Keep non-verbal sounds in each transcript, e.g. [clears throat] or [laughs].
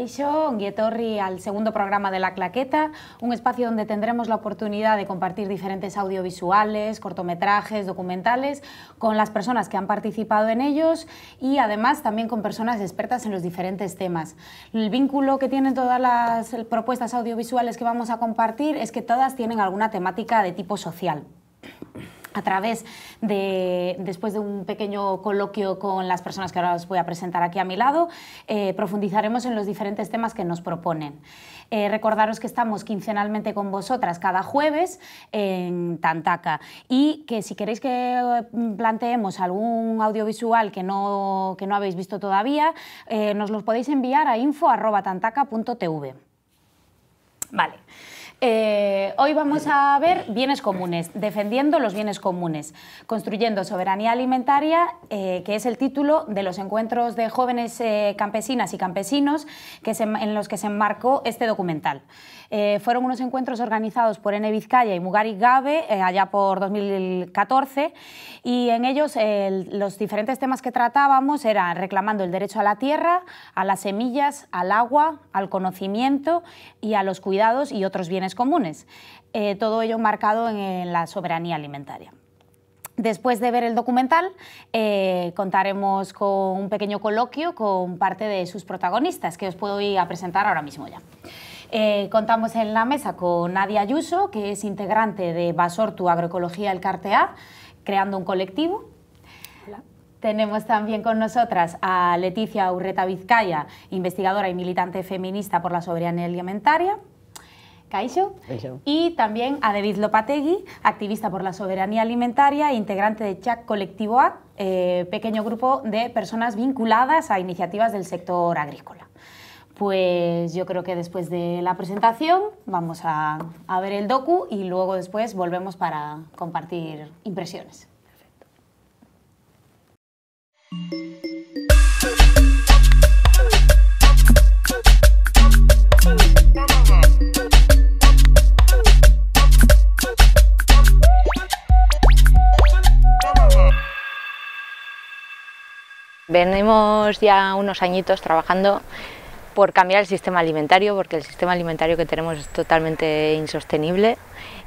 Kaixo, Guietorri al segundo programa de La Claqueta, un espacio donde tendremos la oportunidad de compartir diferentes audiovisuales, cortometrajes, documentales, con las personas que han participado en ellos y además también con personas expertas en los diferentes temas. El vínculo que tienen todas las propuestas audiovisuales que vamos a compartir es que todas tienen alguna temática de tipo social a través de, después de un pequeño coloquio con las personas que ahora os voy a presentar aquí a mi lado, eh, profundizaremos en los diferentes temas que nos proponen. Eh, recordaros que estamos quincenalmente con vosotras cada jueves en Tantaca y que si queréis que eh, planteemos algún audiovisual que no, habéis visto todavía, nos los podéis enviar a info.tantaca.tv. Vale. Eh, hoy vamos a ver bienes comunes, defendiendo los bienes comunes, construyendo soberanía alimentaria, eh, que es el título de los encuentros de jóvenes eh, campesinas y campesinos en los que se enmarcó este documental. Eh, fueron unos encuentros organizados por N Vizcaya y Mugari Gabe eh, allá por 2014 y en ellos los diferentes temas que tratábamos eran reclamando el derecho a la tierra, a las semillas, al agua, al conocimiento y a los cuidados y otros bienes comunes. Eh, todo ello marcado en, la soberanía alimentaria. Después de ver el documental, contaremos con un pequeño coloquio con parte de sus protagonistas, que os puedo ir a presentar ahora mismo ya. Eh, contamos en la mesa con Nadia Ayuso, que es integrante de Basortu Agroecología El Cartea, creando un colectivo. Tenemos también con nosotras a Leticia Urreta Vizcaya, investigadora y militante feminista por la soberanía alimentaria. Caixo, y también a David Lopategui, activista por la soberanía alimentaria e integrante de CHAC Colectivo A, eh, pequeño grupo de personas vinculadas a iniciativas del sector agrícola pues yo creo que después de la presentación vamos a, ver el docu y luego después volvemos para compartir impresiones. Perfecto. Venimos ya unos añitos trabajando por cambiar el sistema alimentario, porque el sistema alimentario que tenemos es totalmente insostenible.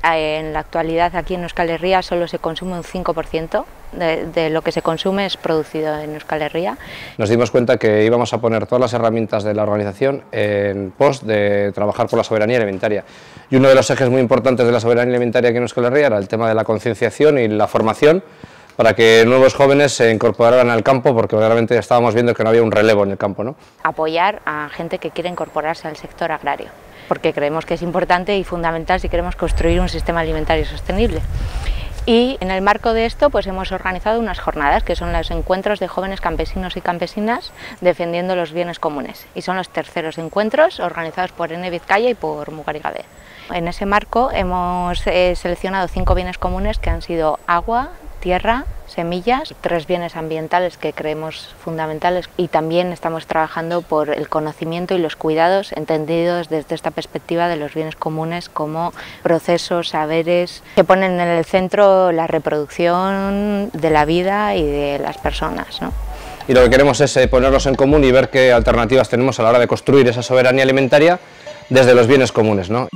Eh, en la actualidad aquí en Euskal Herria solo se consume un 5% de, lo que se consume es producido en Euskal Herria. Nos dimos cuenta que íbamos a poner todas las herramientas de la organización en pos de trabajar por la soberanía alimentaria. Y uno de los ejes muy importantes de la soberanía alimentaria aquí en Euskal Herria era el tema de la concienciación y la formación para que nuevos jóvenes se incorporaran al campo, porque realmente estábamos viendo que no había un relevo en el campo. ¿no? Apoyar a gente que quiere incorporarse al sector agrario, porque creemos que es importante y fundamental si queremos construir un sistema alimentario sostenible. Y en el marco de esto pues hemos organizado unas jornadas que son los encuentros de jóvenes campesinos y campesinas defendiendo los bienes comunes. Y son los terceros encuentros organizados por N Vizcaya y por Mugarigabe. En ese marco hemos eh, seleccionado cinco bienes comunes que han sido agua, tierra, semillas, tres bienes ambientales que creemos fundamentales y también estamos trabajando por el conocimiento y los cuidados entendidos desde esta perspectiva de los bienes comunes como procesos, saberes que ponen en el centro la reproducción de la vida y de las personas. Y lo que queremos es eh, ponernos en común y ver qué alternativas tenemos a la hora de construir esa soberanía alimentaria desde los bienes comunes. ¿no?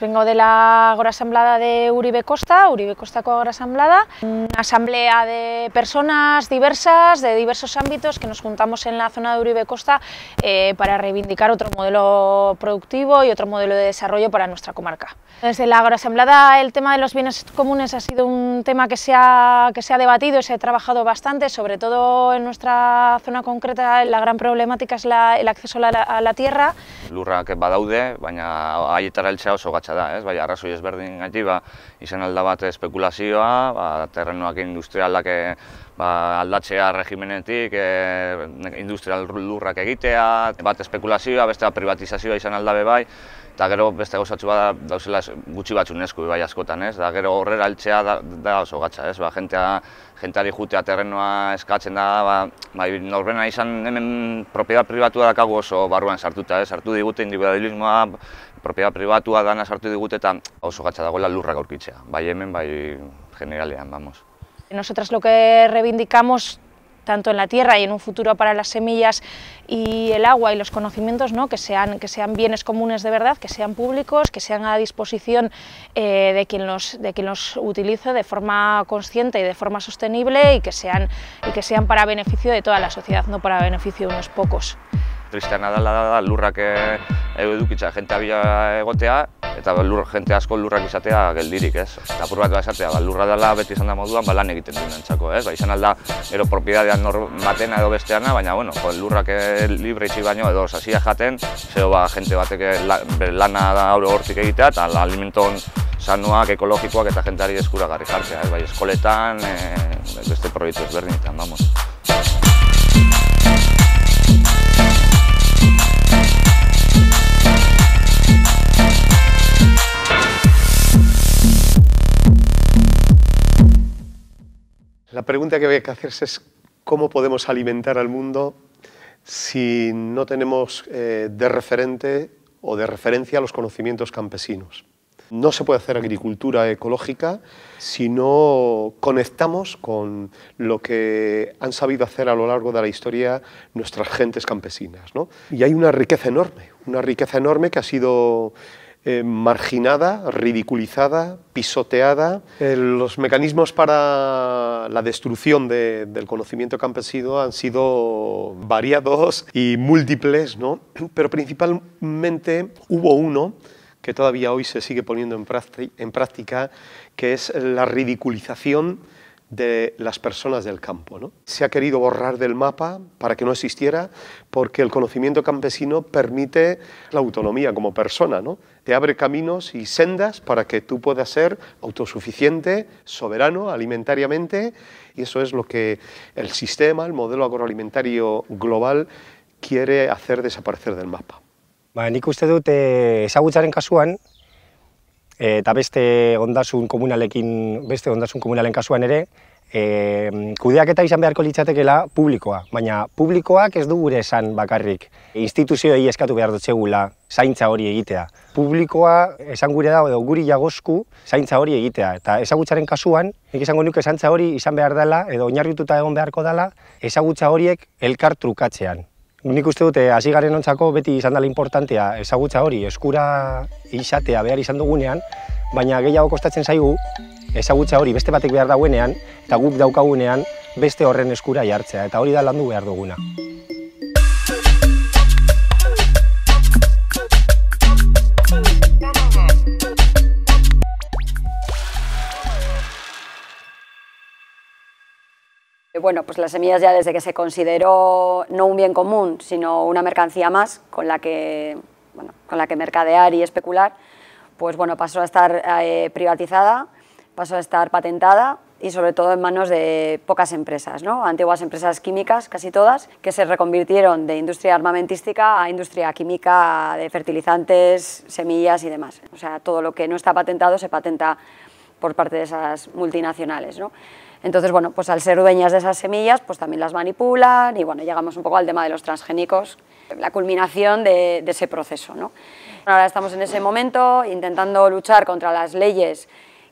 Vengo de la agorasamblada de Uribe Costa, Uribe Costa agroasamblea, una asamblea de personas diversas, de diversos ámbitos, que nos juntamos en la zona de Uribe Costa eh, para reivindicar otro modelo productivo y otro modelo de desarrollo para nuestra comarca. Desde la agroasamblea el tema de los bienes comunes ha sido un tema que se ha, que se ha debatido y se ha trabajado bastante, sobre todo en nuestra zona concreta la gran problemática es el acceso a la, tierra. badaude, baina haietara oso da, ez? Bai, arrazoi ezberdin gati, ba, izan alda bat espekulazioa, ba, terrenoak industrialak eh, ba, aldatzea regimenetik, eh, industrial lurrak egitea, bat espekulazioa, beste privatizazioa izan aldabe bai, eta gero beste gauzatxu bada dauzela gutxi batzun esku bai askotan, ez? Da, gero horrera altzea da, da, oso gatza, ez? Ba, jentea, jentari jutea terrenoa eskatzen da, ba, bai, izan hemen propiedad privatua dakago oso barruan sartuta, ez? Sartu digute individualismoa, propiedad privatua dana sartu digutetan oso su dagoela lurrak aurkitzea, bai hemen, bai generalean, vamos. Nosotras lo que reivindicamos tanto en la tierra y en un futuro para las semillas y el agua y los conocimientos, ¿no? que, sean, que sean bienes comunes de verdad, que sean públicos, que sean a disposición eh, de, quien los, de quien los utilice de forma consciente y de forma sostenible y que sean, y que sean para beneficio de toda la sociedad, no para beneficio de unos pocos. tristean adala da, da lurrak eh, edukitza jente bila egotea, eta ba, lur, jente asko lurrak izatea geldirik, ez? Eta apur bat da esatea, ba, lurra dela beti izan da moduan, ba, lan egiten duen ez? Ba, izan alda, ero propiedadean nor batena edo besteana, baina, bueno, lurrak eh, libre itxi baino, edo sasia jaten, zeo, ba, jente batek eh, lana da aurre hortik egitea, eta la, alimenton sanuak, ekologikoak eta jentari eskuragarri jartzea, ez? Bai, eskoletan, beste proiektu ezberdinetan, vamos. La pregunta que hay que hacerse es cómo podemos alimentar al mundo si no tenemos eh, de referente o de referencia a los conocimientos campesinos. No se puede hacer agricultura ecológica si no conectamos con lo que han sabido hacer a lo largo de la historia nuestras gentes campesinas. Y hay una riqueza enorme, una riqueza enorme que ha sido eh, marginada, ridiculizada, pisoteada. Eh, los mecanismos para la destrucción del conocimiento campesino han sido variados y múltiples, [clears throat] pero principalmente hubo uno que todavía hoy se sigue poniendo en, en práctica que es la ridiculización de las personas del campo. ¿no? Se ha querido borrar del mapa para que no existiera, porque el conocimiento campesino permite la autonomía como persona, ¿no? te abre caminos y sendas para que tú puedas ser autosuficiente, soberano alimentariamente, y eso es lo que el sistema, el modelo agroalimentario global, quiere hacer desaparecer del mapa. Ba, usted uste dut e, kasuan, eta beste ondasun komunalekin, beste ondasun komunalen kasuan ere, e, kudeaketa izan beharko litzatekeela publikoa, baina publikoak ez du gure esan bakarrik. Instituzioei eskatu behar dutxegula zaintza hori egitea. Publikoa esan gure da, edo guri zaintza hori egitea. Eta ezagutzaren kasuan, nik esango nuke zaintza hori izan behar dela, edo oinarrituta egon beharko dela, ezagutza horiek elkartrukatzean. trukatzean. Nik uste dute, eh, hasi garen beti izan dala importantea, ezagutza hori, eskura izatea behar izan dugunean, baina gehiago kostatzen zaigu, ezagutza hori beste batek behar dauenean, eta guk daukagunean beste horren eskura jartzea, eta hori da landu behar duguna. Eh, bueno, pues las semillas ya desde que se consideró no un bien común, sino una mercancía más con la que, con la que mercadear y especular, pues bueno, pasó a estar eh, privatizada, pasó a estar patentada y sobre todo en manos de pocas empresas, ¿no? antiguas empresas químicas, casi todas, que se reconvirtieron de industria armamentística a industria química de fertilizantes, semillas y demás. O sea, todo lo que no está patentado se patenta por parte de esas multinacionales. ¿no? Entonces, bueno, pues al ser dueñas de esas semillas, pues también las manipulan y bueno, llegamos un poco al tema de los transgénicos, la culminación de, ese proceso. ¿no? Ahora estamos en ese momento intentando luchar contra las leyes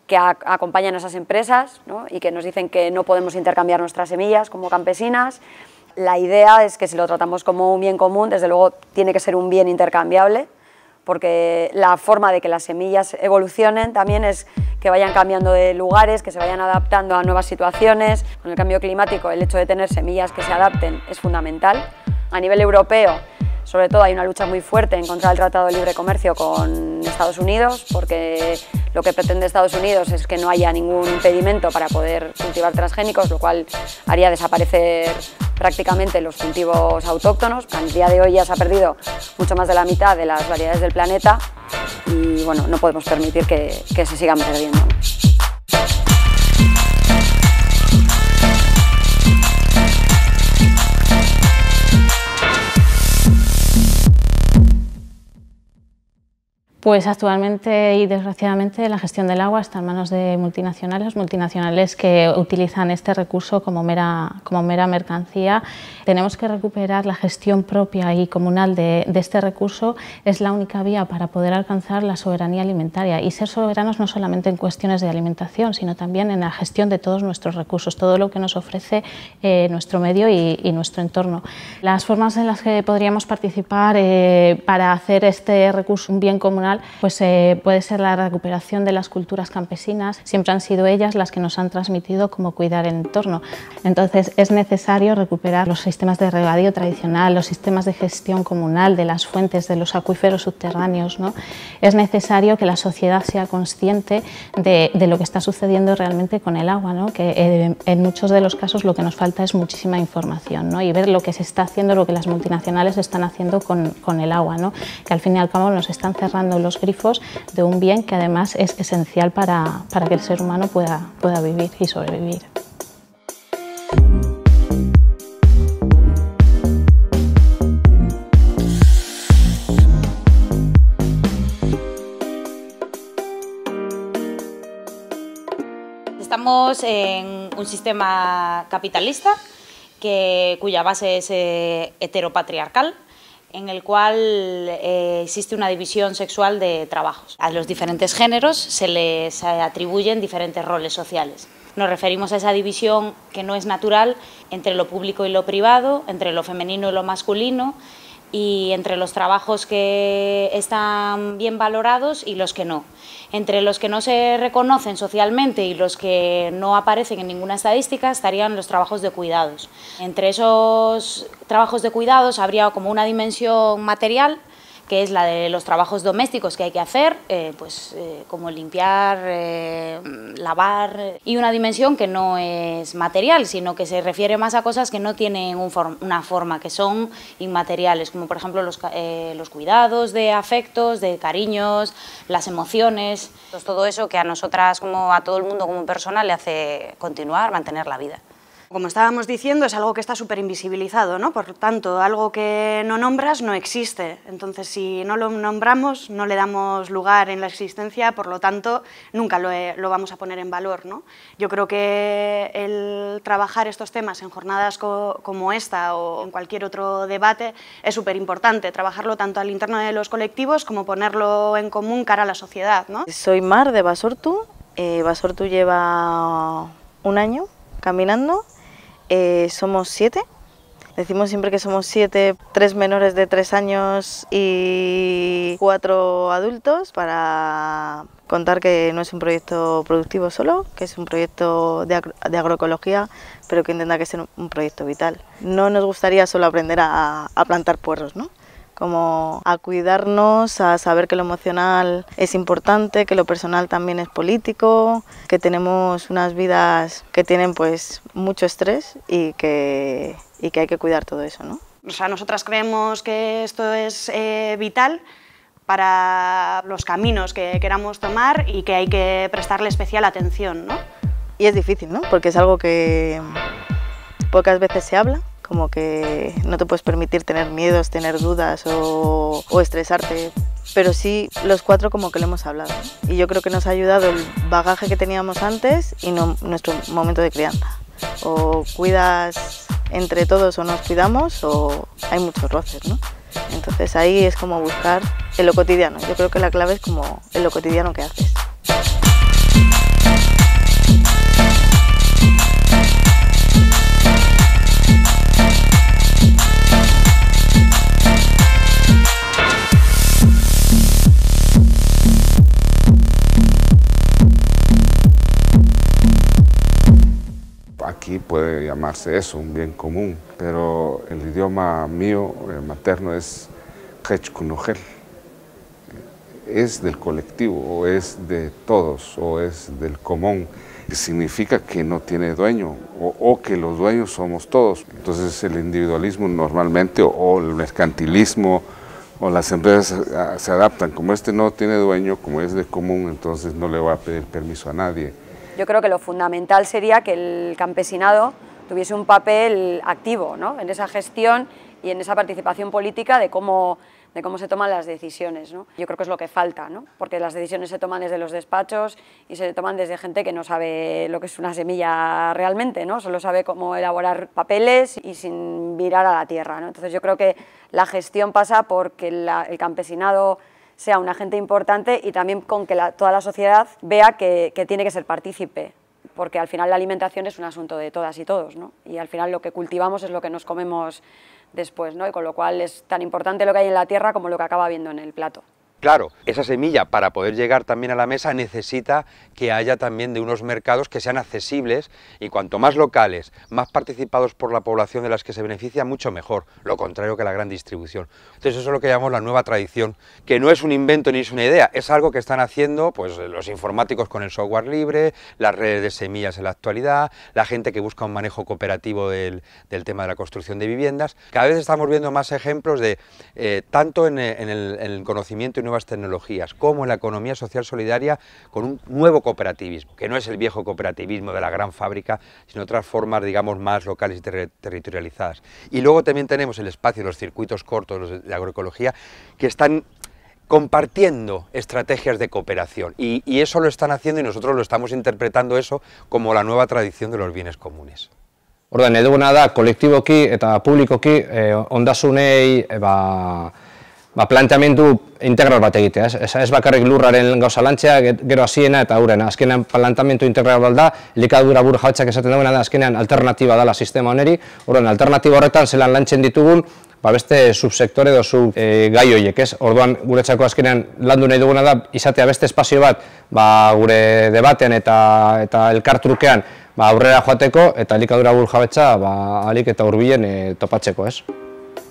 que acompañan a esas empresas y que nos dicen que no podemos intercambiar nuestras semillas como campesinas. La idea es que si lo tratamos como un bien común, desde luego tiene que ser un bien intercambiable, porque la forma de que las semillas evolucionen también es que vayan cambiando de lugares, que se vayan adaptando a nuevas situaciones. Con el cambio climático, el hecho de tener semillas que se adapten es fundamental. A nivel europeo, sobre todo, hay una lucha muy fuerte en contra del Tratado de Libre Comercio con Estados Unidos, porque lo que pretende Estados Unidos es que no haya ningún impedimento para poder cultivar transgénicos, lo cual haría desaparecer prácticamente los cultivos autóctonos. El día de hoy ya se ha perdido mucho más de la mitad de las variedades del planeta y bueno, no podemos permitir que, que se sigan perdiendo. Pues actualmente y desgraciadamente la gestión del agua está en manos de multinacionales, multinacionales que utilizan este recurso como mera, como mera mercancía. Tenemos que recuperar la gestión propia y comunal de, este recurso, es la única vía para poder alcanzar la soberanía alimentaria y ser soberanos no solamente en cuestiones de alimentación, sino también en la gestión de todos nuestros recursos, todo lo que nos ofrece eh, nuestro medio y, nuestro entorno. Las formas en las que podríamos participar eh, para hacer este recurso un bien comunal pues eh, puede ser la recuperación de las culturas campesinas. Siempre han sido ellas las que nos han transmitido cómo cuidar el entorno. Entonces es necesario recuperar los sistemas de regadío tradicional, los sistemas de gestión comunal de las fuentes, de los acuíferos subterráneos. ¿no? Es necesario que la sociedad sea consciente de, lo que está sucediendo realmente con el agua, ¿no? que eh, en muchos de los casos lo que nos falta es muchísima información ¿no? y ver lo que se está haciendo, lo que las multinacionales están haciendo con, con el agua, ¿no? que al fin y al cabo nos están cerrando los grifos de un bien que además es esencial para, que el ser humano pueda, vivir y sobrevivir. Estamos en un sistema capitalista que, cuya base es eh, heteropatriarcal, en el cual eh, existe una división sexual de trabajos. A los diferentes géneros se les atribuyen diferentes roles sociales. Nos referimos a esa división que no es natural entre lo público y lo privado, entre lo femenino y lo masculino, y entre los trabajos que están bien valorados y los que no. Entre los que no se reconocen socialmente y los que no aparecen en ninguna estadística estarían los trabajos de cuidados. Entre esos trabajos de cuidados habría como una dimensión material que es la de los trabajos domésticos que hay que hacer, eh, pues eh, como limpiar, eh, lavar, y una dimensión que no es material, sino que se refiere más a cosas que no tienen un una forma, que son inmateriales, como por ejemplo los, los cuidados de afectos, de cariños, las emociones, todo eso que a nosotras como a todo el mundo como persona le hace continuar, mantener la vida como estábamos diciendo, es algo que está súper invisibilizado, ¿no? Por tanto, algo que no nombras no existe. Entonces, si no lo nombramos, no le damos lugar en la existencia, por lo tanto, nunca lo, eh, vamos a poner en valor, ¿no? Yo creo que el trabajar estos temas en jornadas como esta o en cualquier otro debate es súper importante, trabajarlo tanto al interno de los colectivos como ponerlo en común cara a la sociedad, ¿no? Soy Mar de Basortu, eh, Basortu lleva un año caminando eh, somos siete. Decimos siempre que somos siete, tres menores de tres años y cuatro adultos para contar que no es un proyecto productivo solo, que es un proyecto de, agroecología, pero que intenta que sea un proyecto vital. No nos gustaría solo aprender a, a plantar puerros, ¿no? como a cuidarnos, a saber que lo emocional es importante, que lo personal también es político, que tenemos unas vidas que tienen pues mucho estrés y que, y que hay que cuidar todo eso, ¿no? O sea, nosotras creemos que esto es eh, vital para los caminos que queramos tomar y que hay que prestarle especial atención, ¿no? Y es difícil, ¿no? Porque es algo que pocas veces se habla como que no te puedes permitir tener miedos, tener dudas o, estresarte pero sí los cuatro como que lo hemos hablado. Y yo creo que nos ha ayudado el bagaje que teníamos antes y nuestro momento de crianza. O cuidas entre todos o nos cuidamos o hay muchos roces, ¿no? Entonces ahí es como buscar en lo cotidiano. Yo creo que la clave es como en lo cotidiano que haces. puede llamarse eso, un bien común, pero el idioma mío, el eh, materno, es Es del colectivo, o es de todos, o es del común. Significa que no tiene dueño, o, que los dueños somos todos. Entonces el individualismo normalmente, o, o el mercantilismo, o las empresas ah, se adaptan. Como este no tiene dueño, como es de común, entonces no le va a pedir permiso a nadie yo creo que lo fundamental sería que el campesinado tuviese un papel activo ¿no? en esa gestión y en esa participación política de cómo, de cómo se toman las decisiones. Yo creo que es lo que falta, ¿no? porque las decisiones se toman desde los despachos y se toman desde gente que no sabe lo que es una semilla realmente, ¿no? solo sabe cómo elaborar papeles y sin mirar a la tierra. Entonces yo creo que la gestión pasa porque el campesinado sea un agente importante y también con que toda la sociedad vea que, tiene que ser partícipe, porque al final la alimentación es un asunto de todas y todos, ¿no? y al final lo que cultivamos es lo que nos comemos después, ¿no? y con lo cual es tan importante lo que hay en la tierra como lo que acaba viendo en el plato. Claro, esa semilla para poder llegar también a la mesa necesita que haya también de unos mercados que sean accesibles y cuanto más locales, más participados por la población de las que se beneficia, mucho mejor, lo contrario que la gran distribución. Entonces eso es lo que llamamos la nueva tradición, que no es un invento ni es una idea, es algo que están haciendo pues, los informáticos con el software libre, las redes de semillas en la actualidad, la gente que busca un manejo cooperativo del, tema de la construcción de viviendas. Cada vez estamos viendo más ejemplos de, eh, tanto en, el, conocimiento y nuevas tecnologías, como la economía social solidaria con un nuevo cooperativismo, que no es el viejo cooperativismo de la gran fábrica, sino otras formas, digamos, más locales y territorializadas. Y luego también tenemos el espacio, los circuitos cortos de la agroecología, que están compartiendo estrategias de cooperación y, eso lo están haciendo y nosotros lo estamos interpretando eso como la nueva tradición de los bienes comunes. Orden, eduguna da, kolektiboki eta publikoki eh, ondasunei eh, ba, ba, planteamendu integral bat egitea. Ez, ez bakarrik lurraren gauza lantzea, gero hasiena eta aurrena. Azkenan planteamendu integral da, likadura buru esaten dagoena da, azkenean, alternatiba dala sistema oneri. Horren, alternatiba horretan zelan lantzen ditugun, Ba beste subsektore edo zu e, gai horiek, ez? Orduan guretzako azkenean landu nahi duguna da izatea beste espazio bat, ba, gure debatean eta eta elkartrukean, ba, aurrera joateko eta likadura burjabetza, ba alik eta hurbilen e, topatzeko, ez?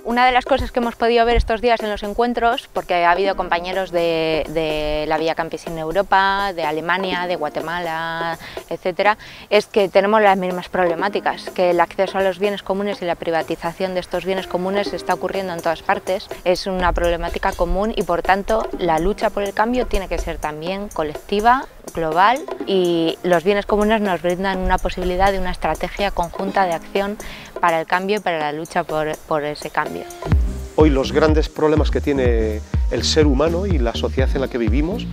Una de las cosas que hemos podido ver estos días en los encuentros, porque ha habido compañeros de, la Vía Campesina Europa, de Alemania, de Guatemala, etc., es que tenemos las mismas problemáticas, que el acceso a los bienes comunes y la privatización de estos bienes comunes está ocurriendo en todas partes, es una problemática común y por tanto la lucha por el cambio tiene que ser también colectiva, global y los bienes comunes nos brindan una posibilidad de una estrategia conjunta de acción para el cambio y para la lucha por, ese cambio. Hoy los grandes problemas que tiene el ser humano y la sociedad en la que vivimos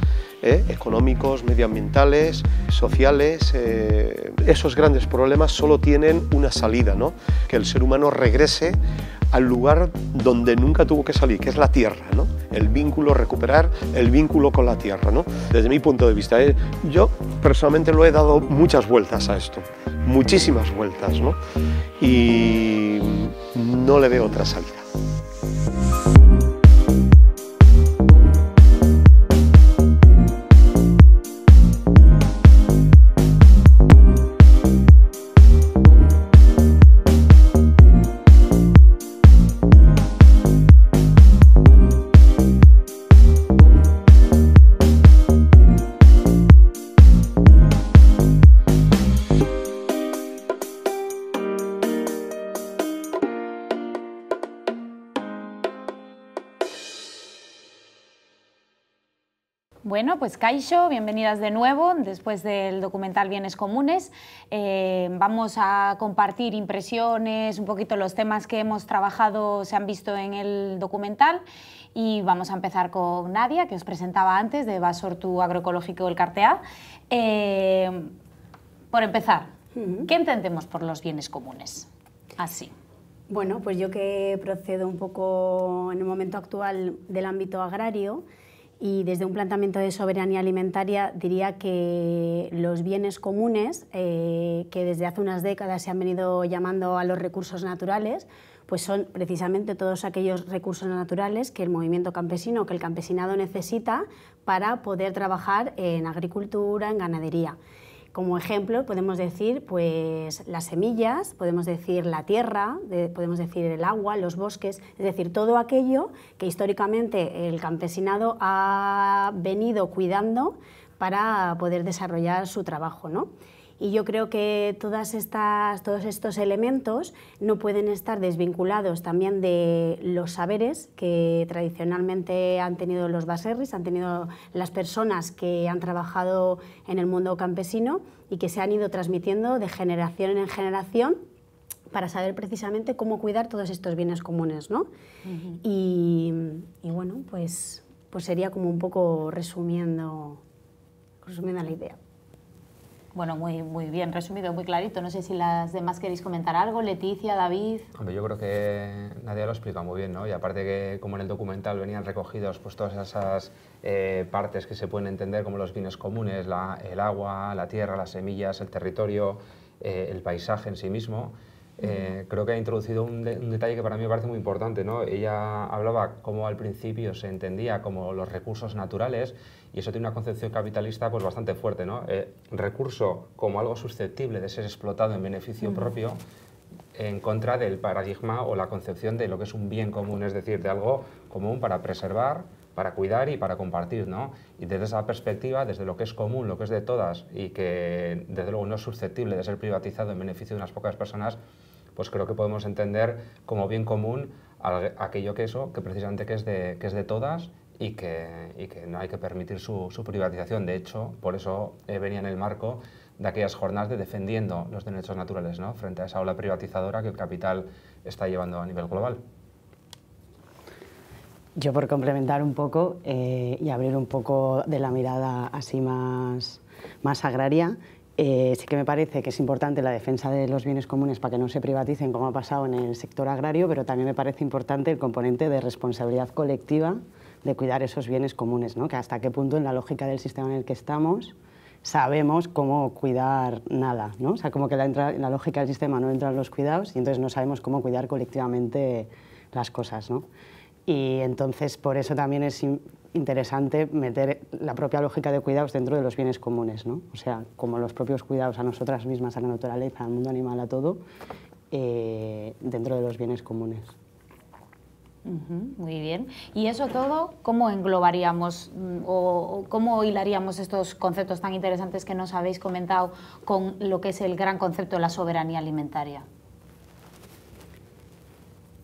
¿eh? económicos, medioambientales, sociales, eh, esos grandes problemas solo tienen una salida, ¿no? que el ser humano regrese al lugar donde nunca tuvo que salir, que es la tierra. ¿no? el vínculo, recuperar el vínculo con la tierra. Desde mi punto de vista, ¿eh? yo personalmente lo he dado muchas vueltas a esto, muchísimas vueltas, y no le veo otra salida. pues Caisho, bienvenidas de nuevo después del documental Bienes Comunes. Eh, vamos a compartir impresiones, un poquito los temas que hemos trabajado se han visto en el documental y vamos a empezar con Nadia, que os presentaba antes de Basortu Agroecológico del Cartea. Eh, por empezar, ¿qué entendemos por los bienes comunes? Así. Bueno, pues yo que procedo un poco en el momento actual del ámbito agrario, y desde un planteamiento de soberanía alimentaria diría que los bienes comunes, eh, que desde hace unas décadas se han venido llamando a los recursos naturales, pues son precisamente todos aquellos recursos naturales que el movimiento campesino, que el campesinado necesita para poder trabajar en agricultura, en ganadería. Como ejemplo podemos decir pues, las semillas, podemos decir la tierra, podemos decir el agua, los bosques, es decir, todo aquello que históricamente el campesinado ha venido cuidando para poder desarrollar su trabajo. ¿no? Y yo creo que todas estas, todos estos elementos no pueden estar desvinculados también de los saberes que tradicionalmente han tenido los baserris, han tenido las personas que han trabajado en el mundo campesino y que se han ido transmitiendo de generación en generación para saber precisamente cómo cuidar todos estos bienes comunes, y, bueno, pues, pues sería como un poco resumiendo, resumiendo la idea. Bueno, muy, muy bien resumido, muy clarito. No sé si las demás queréis comentar algo. Leticia, David. yo creo que nadie lo explica muy bien, ¿no? Y aparte que como en el documental venían recogidos pues, todas esas eh, partes que se pueden entender como los bienes comunes, el agua, la tierra, las semillas, el territorio, eh, el paisaje en sí mismo. Eh, creo que ha introducido un, detalle que para mí me parece muy importante. ¿no? Ella hablaba cómo al principio se entendía como los recursos naturales y eso tiene una concepción capitalista pues, bastante fuerte. ¿no? Eh, recurso como algo susceptible de ser explotado en beneficio propio en contra del paradigma o la concepción de lo que es un bien común, es decir, de algo común para preservar, para cuidar y para compartir, ¿no? Y desde esa perspectiva, desde lo que es común, lo que es de todas y que desde luego no es susceptible de ser privatizado en beneficio de unas pocas personas, pues creo que podemos entender como bien común aquello que eso, que precisamente que es de, todas y que, que no hay que permitir su, privatización. De hecho, por eso eh, venía en el marco de aquellas jornadas de defendiendo los derechos naturales, frente a esa ola privatizadora que el capital está llevando a nivel global. Yo por complementar un poco eh, y abrir un poco de la mirada así más agraria, eh, sí que me parece que es importante la defensa de los bienes comunes para que no se privaticen, como ha pasado en el sector agrario, pero también me parece importante el componente de responsabilidad colectiva de cuidar esos bienes comunes, ¿no? que hasta qué punto en la lógica del sistema en el que estamos sabemos cómo cuidar nada, ¿no? o como que la la lógica del sistema no entran los cuidados y entonces no sabemos cómo cuidar colectivamente las cosas y entonces por eso también es interesante meter la propia lógica de cuidados dentro de los bienes comunes, ¿no? O sea, como los propios cuidados a nosotras mismas, a la naturaleza, al mundo animal, a todo, eh, dentro de los bienes comunes. muy bien. ¿Y eso todo cómo englobaríamos mm, o cómo hilaríamos estos conceptos tan interesantes que nos habéis comentado con lo que es el gran concepto de la soberanía alimentaria?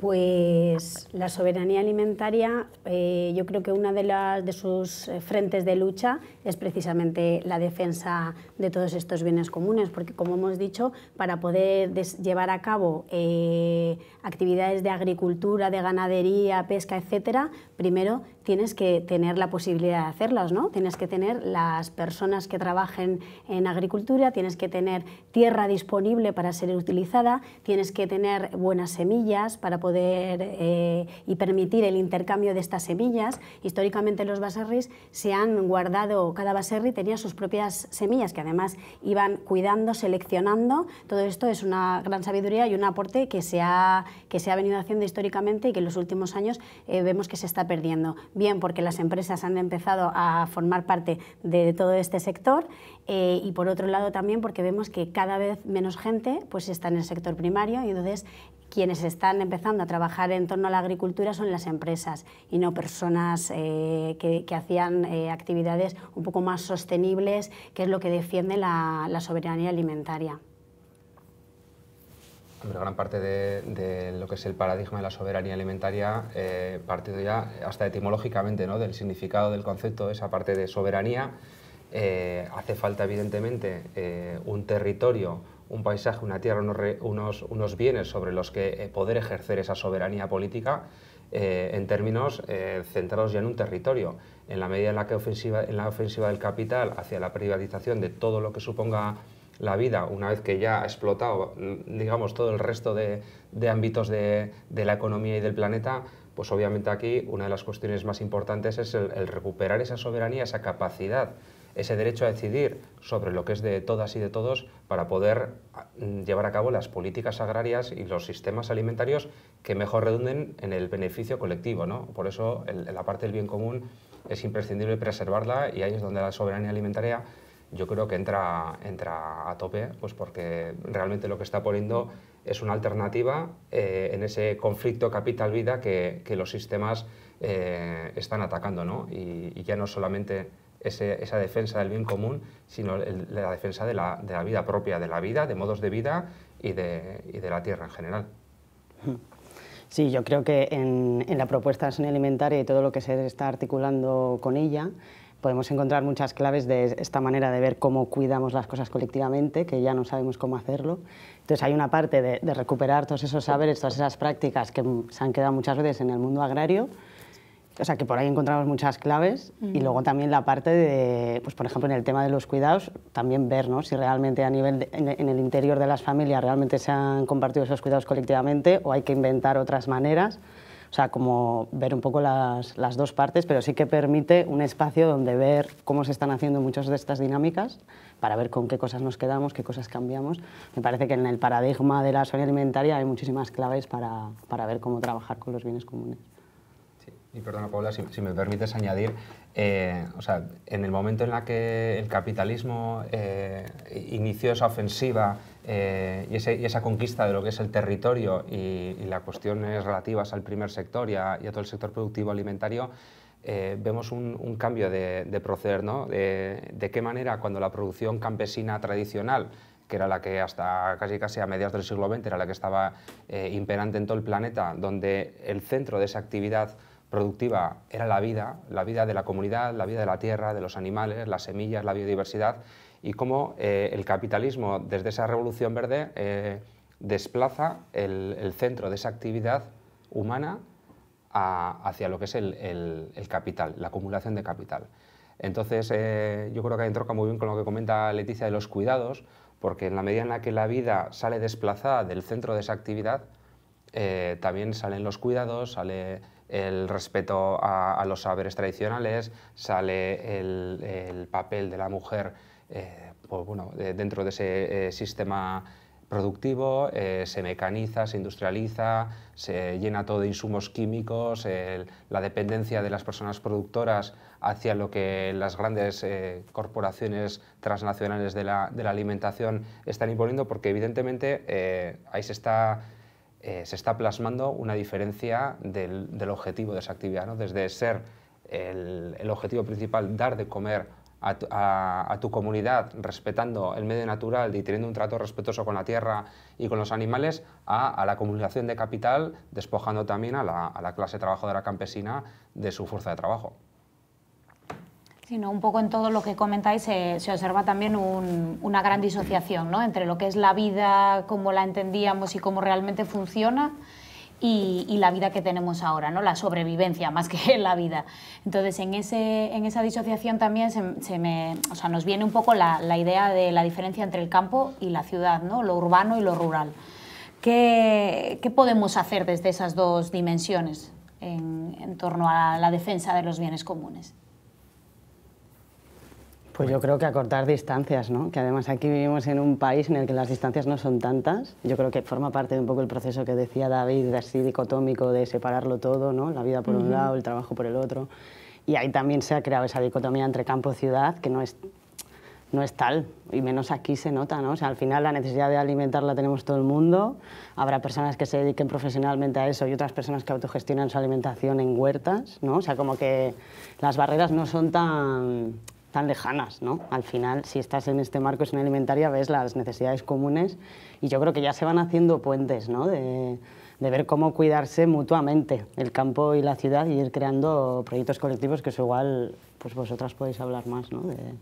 Pues la soberanía alimentaria, eh, yo creo que una de, las, de sus eh, frentes de lucha es precisamente la defensa de todos estos bienes comunes, porque como hemos dicho, para poder llevar a cabo eh, actividades de agricultura, de ganadería, pesca, etcétera, primero tienes que tener la posibilidad de hacerlas, ¿no? Tienes que tener las personas que trabajen en agricultura, tienes que tener tierra disponible para ser utilizada, tienes que tener buenas semillas para poder eh, y permitir el intercambio de estas semillas. Históricamente los baserris se han guardado, cada baserri tenía sus propias semillas que además iban cuidando, seleccionando. Todo esto es una gran sabiduría y un aporte que se ha, que se ha venido haciendo históricamente y que en los últimos años eh, vemos que se está perdiendo bien porque las empresas han empezado a formar parte de todo este sector eh, y por otro lado también porque vemos que cada vez menos gente pues está en el sector primario y entonces quienes están empezando a trabajar en torno a la agricultura son las empresas y no personas eh, que, hacían eh, actividades un poco más sostenibles, que es lo que defiende la soberanía alimentaria gran parte de, lo que es el paradigma de la soberanía alimentaria, eh, partido ya hasta etimológicamente ¿no? del significado del concepto, esa parte de soberanía, eh, hace falta evidentemente eh, un territorio, un paisaje, una tierra, unos, unos, bienes sobre los que eh, poder ejercer esa soberanía política. en términos centrados ya en un territorio. En la medida en la que ofensiva, en la ofensiva del capital hacia la privatización de todo lo que suponga la vida, una vez que ya ha explotado, digamos, todo el resto de, ámbitos de, la economía y del planeta, pues obviamente aquí una de las cuestiones más importantes es el, recuperar esa soberanía, esa capacidad, ese derecho a decidir sobre lo que es de todas y de todos para poder ah, llevar a cabo las políticas agrarias y los sistemas alimentarios que mejor redunden en el beneficio colectivo. ¿no? Por eso el, la parte del bien común es imprescindible preservarla y ahí es donde la soberanía alimentaria yo creo que entra, entra a tope, pues porque realmente lo que está poniendo es una alternativa eh, en ese conflicto capital-vida que, los sistemas eh, están atacando, ¿no? Y, ya no solamente esa defensa del bien común, sino la defensa de la, vida propia, de la vida, de modos de vida y de, de la tierra en general. Sí, yo creo que en, en la propuesta alimentaria y todo lo que se está articulando con ella, podemos encontrar muchas claves de esta manera de ver cómo cuidamos las cosas colectivamente, que ya no sabemos cómo hacerlo. Entonces hay una parte de, recuperar todos esos saberes, todas esas prácticas que se han quedado muchas veces en el mundo agrario, o sea que por ahí encontramos muchas claves y luego también la parte de, pues por ejemplo en el tema de los cuidados, también ver ¿no? si realmente a nivel en el interior de las familias realmente se han compartido esos cuidados colectivamente o hay que inventar otras maneras. O sea, como ver un poco las, dos partes, pero sí que permite un espacio donde ver cómo se están haciendo muchas de estas dinámicas, para ver con qué cosas nos quedamos, qué cosas cambiamos. Me parece que en el paradigma de la soberanía alimentaria hay muchísimas claves para ver cómo trabajar con los bienes comunes. Y perdona, Paula, si, me permites añadir, eh, o sea, en el momento en la que el capitalismo eh, inició esa ofensiva eh, y, esa conquista de lo que es el territorio y, las cuestiones relativas al primer sector y a, todo el sector productivo alimentario, vemos un, cambio de, proceder, ¿no? De, qué manera cuando la producción campesina tradicional, que era la que hasta casi casi a mediados del siglo XX era la que estaba imperante en todo el planeta, donde el centro de esa actividad productiva era la vida, la vida de la comunidad, la vida de la tierra, de los animales, las semillas, la biodiversidad, y cómo eh, el capitalismo desde esa revolución verde eh, desplaza el, centro de esa actividad humana hacia lo que es el, capital, la acumulación de capital. Entonces, eh, yo creo que entroca muy bien con lo que comenta Leticia de los cuidados, porque en la medida en la que la vida sale desplazada del centro de esa actividad, también salen los cuidados, sale el respeto a, los saberes tradicionales, sale el, papel de la mujer eh, pues dentro de ese eh, sistema productivo, eh, se mecaniza, se industrializa, se llena todo de insumos químicos, la dependencia de las personas productoras hacia lo que las grandes corporaciones transnacionales de la, alimentación están imponiendo, porque evidentemente ahí se está eh, se está plasmando una diferencia del, objetivo de esa actividad, ¿no? desde ser el, objetivo principal dar de comer a tu, comunidad respetando el medio natural y teniendo un trato respetuoso con la tierra y con los animales, a, la acumulación de capital despojando también a la clase trabajadora campesina de su fuerza de trabajo sino un poco en todo lo que comentáis se, observa también una gran disociación ¿no? entre lo que es la vida, como la entendíamos y cómo realmente funciona. Y, la vida que tenemos ahora, ¿no? la sobrevivencia más que [laughs] la vida. Entonces, en, esa disociación también se, me, o nos viene un poco la, idea de la diferencia entre el campo y la ciudad, ¿no? lo urbano y lo rural. ¿Qué, podemos hacer desde esas dos dimensiones en torno a la defensa de los bienes comunes? Pues yo creo que acortar distancias, ¿no? que además aquí vivimos en un país en el que las distancias no son tantas. Yo creo que forma parte de un poco el proceso que decía David, así dicotómico, de separarlo todo, ¿no? la vida por un lado, el trabajo por el otro. Y ahí también se ha creado esa dicotomía entre campo-ciudad, que no es, no es tal, y menos aquí se nota. ¿no? O sea, al final la necesidad de alimentar la tenemos todo el mundo. Habrá personas que se dediquen profesionalmente a eso y otras personas que autogestionan su alimentación en huertas. ¿no? O sea, como que las barreras no son tan tan lejanas, ¿no? Al final, si estás en este marco, es una alimentaria, ves las necesidades comunes y yo creo que ya se van haciendo puentes, ¿no? De, ver cómo cuidarse mutuamente el campo y la ciudad y ir creando proyectos colectivos que eso igual, pues vosotras podéis hablar más, ¿no? de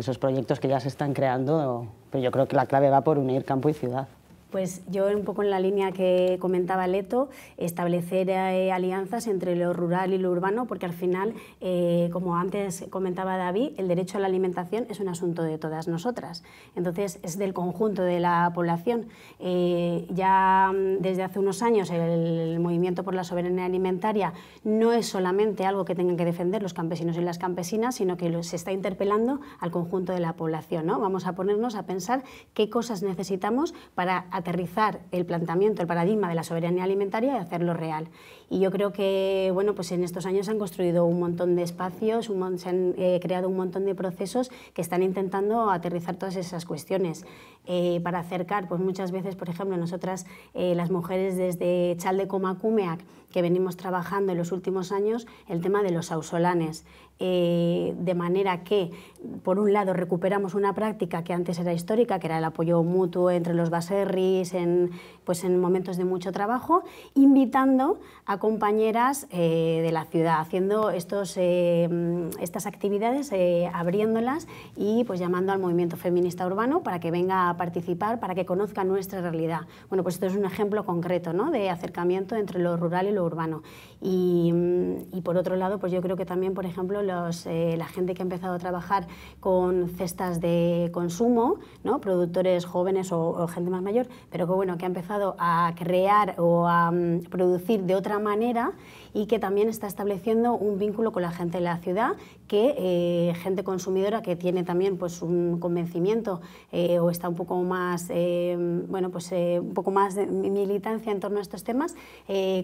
esos proyectos que ya se están creando, pero yo creo que la clave va por unir campo y ciudad. Pues yo, un poco en la línea que comentaba Leto, establecer eh, alianzas entre lo rural y lo urbano, porque al final, eh, como antes comentaba David, el derecho a la alimentación es un asunto de todas nosotras. Entonces, es del conjunto de la población. Eh, ya mm, desde hace unos años, el movimiento por la soberanía alimentaria no es solamente algo que tengan que defender los campesinos y las campesinas, sino que se está interpelando al conjunto de la población. ¿no? Vamos a ponernos a pensar qué cosas necesitamos para aterrizar el planteamiento, el paradigma de la soberanía alimentaria y hacerlo real. Y yo creo que bueno, pues en estos años se han construido un montón de espacios, se han eh, creado un montón de procesos que están intentando aterrizar todas esas cuestiones. Eh, para acercar, pues muchas veces, por ejemplo, nosotras eh, las mujeres desde Chaldecomacumeac, que venimos trabajando en los últimos años, el tema de los ausolanes, eh, de manera que, por un lado, recuperamos una práctica que antes era histórica, que era el apoyo mutuo entre los baserris en, pues, en momentos de mucho trabajo, invitando a compañeras eh, de la ciudad, haciendo estos, eh, estas actividades, abriéndolas y pues, llamando al movimiento feminista urbano para que venga a participar, para que conozca nuestra realidad. Bueno, pues esto es un ejemplo concreto ¿no? de acercamiento entre lo rural y lo urbano. Y, y por otro lado, pues yo creo que también, por ejemplo, eh, la gente que ha empezado a trabajar con cestas de consumo, productores jóvenes o, gente más mayor, pero que, bueno, que ha empezado a crear o a mm, producir de otra manera y que también está estableciendo un vínculo con la gente de la ciudad, que eh, gente consumidora que tiene también pues, un convencimiento eh, o está un poco más, bueno, pues, un poco más de militancia en torno a estos temas,